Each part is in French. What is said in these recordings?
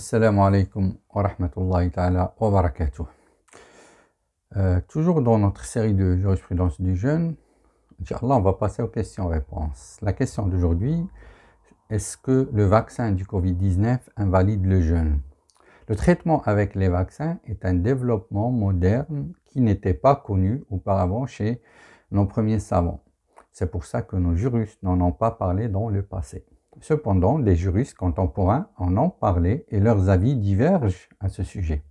Assalamu alaikum wa ta'ala wa euh, toujours dans notre série de jurisprudence du jeûne, là on va passer aux questions-réponses. La question d'aujourd'hui, est-ce que le vaccin du Covid-19 invalide le jeûne Le traitement avec les vaccins est un développement moderne qui n'était pas connu auparavant chez nos premiers savants. C'est pour ça que nos juristes n'en ont pas parlé dans le passé. Cependant, les juristes contemporains en ont parlé et leurs avis divergent à ce sujet.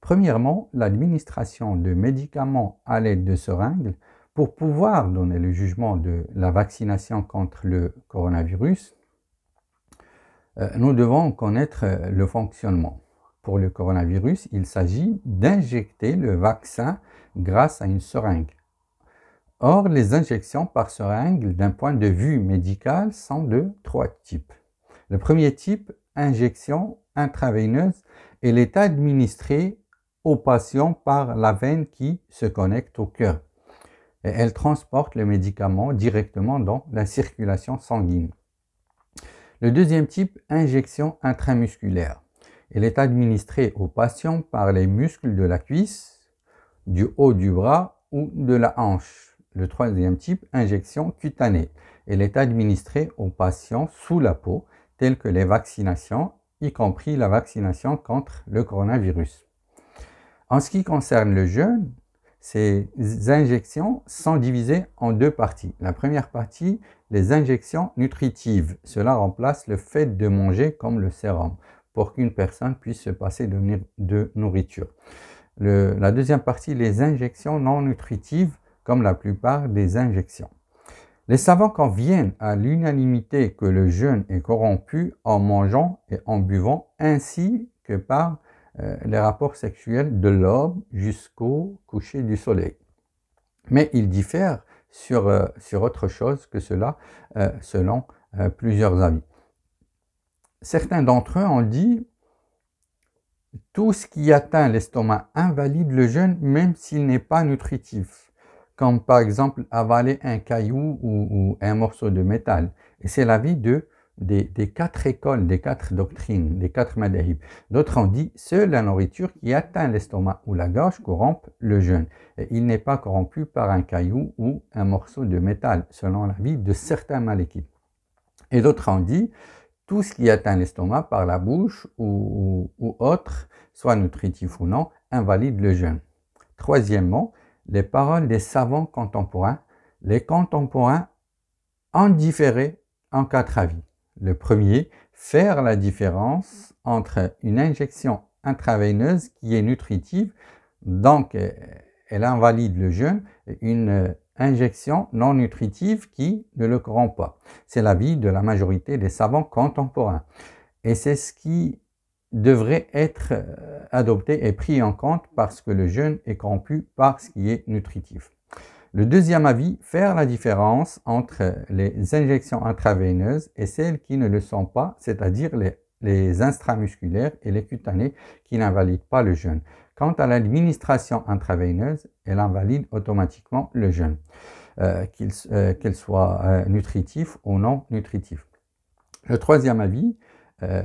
Premièrement, l'administration de médicaments à l'aide de seringues pour pouvoir donner le jugement de la vaccination contre le coronavirus, euh, nous devons connaître euh, le fonctionnement. Pour le coronavirus, il s'agit d'injecter le vaccin grâce à une seringue. Or, les injections par seringue, d'un point de vue médical, sont de trois types. Le premier type, injection intraveineuse, elle est administrée au patient par la veine qui se connecte au cœur. elle transporte le médicament directement dans la circulation sanguine. Le deuxième type, injection intramusculaire. Elle est administrée au patient par les muscles de la cuisse, du haut du bras ou de la hanche. Le troisième type, injection cutanée. Elle est administrée aux patients sous la peau, telles que les vaccinations, y compris la vaccination contre le coronavirus. En ce qui concerne le jeûne, ces injections sont divisées en deux parties. La première partie, les injections nutritives. Cela remplace le fait de manger comme le sérum pour qu'une personne puisse se passer de, nourriture. la deuxième partie, les injections non nutritives comme la plupart des injections. Les savants conviennent à l'unanimité que le jeûne est corrompu en mangeant et en buvant ainsi que par euh, les rapports sexuels de l'homme jusqu'au coucher du soleil. Mais ils diffèrent sur, euh, autre chose que cela euh, selon plusieurs avis. Certains d'entre eux ont dit tout ce qui atteint l'estomac invalide le jeûne même s'il n'est pas nutritif comme par exemple avaler un caillou ou, un morceau de métal. Et c'est l'avis de, des, quatre écoles, des quatre doctrines, des quatre madhahib. D'autres ont dit, seule la nourriture qui atteint l'estomac ou la gorge corrompt le jeûne. il n'est pas corrompu par un caillou ou un morceau de métal, selon l'avis de certains malékites. Et d'autres ont dit, tout ce qui atteint l'estomac par la bouche ou autre, soit nutritif ou non, invalide le jeûne. Troisièmement, les paroles des savants contemporains, les contemporains en différé en quatre avis. Le premier, faire la différence entre une injection intraveineuse qui est nutritive, donc euh, elle invalide le jeûne, et une euh, injection non nutritive qui ne le corrompt pas. C'est l'avis de la majorité des savants contemporains. Et c'est ce qui devrait être euh, adopté et pris en compte parce que le jeûne est corrompu par ce qui est nutritif. Le deuxième avis, faire la différence entre les injections intraveineuses et celles qui ne le sont pas, c'est-à-dire les, intramusculaires et les cutanées qui n'invalident pas le jeûne. Quant à l'administration intraveineuse, elle invalide automatiquement le jeûne, euh, euh, qu'elle soit nutritif ou non nutritif. Le troisième avis, euh,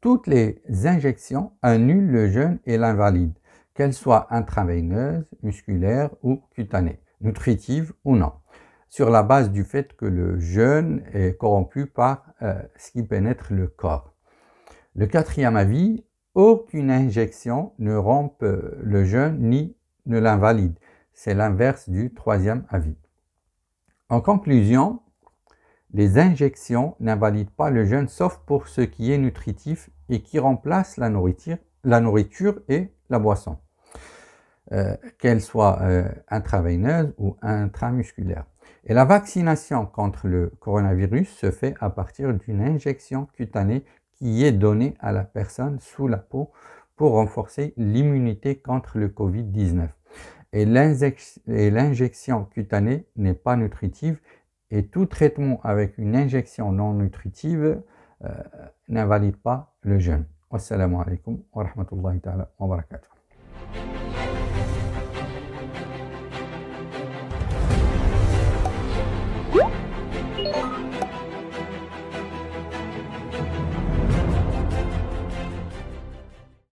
toutes les injections annulent le jeûne et l'invalide, qu'elles soient intraveineuses, musculaires ou cutanées, nutritives ou non, sur la base du fait que le jeûne est corrompu par euh, ce qui pénètre le corps. Le quatrième avis, aucune injection ne rompt euh, le jeûne ni ne l'invalide. C'est l'inverse du troisième avis. En conclusion, les injections n'invalident pas le jeûne sauf pour ce qui est nutritif et qui remplace la nourriture, et la boisson, euh, qu'elle soit euh, intraveineuse ou intramusculaire. Et la vaccination contre le coronavirus se fait à partir d'une injection cutanée qui est donnée à la personne sous la peau pour renforcer l'immunité contre le Covid-19. Et l'injection cutanée n'est pas nutritive et tout traitement avec une injection non nutritive euh, n'invalide pas le jeûne. Wassalamu alaikum wa rahmatullahi ta'ala wa barakatuh.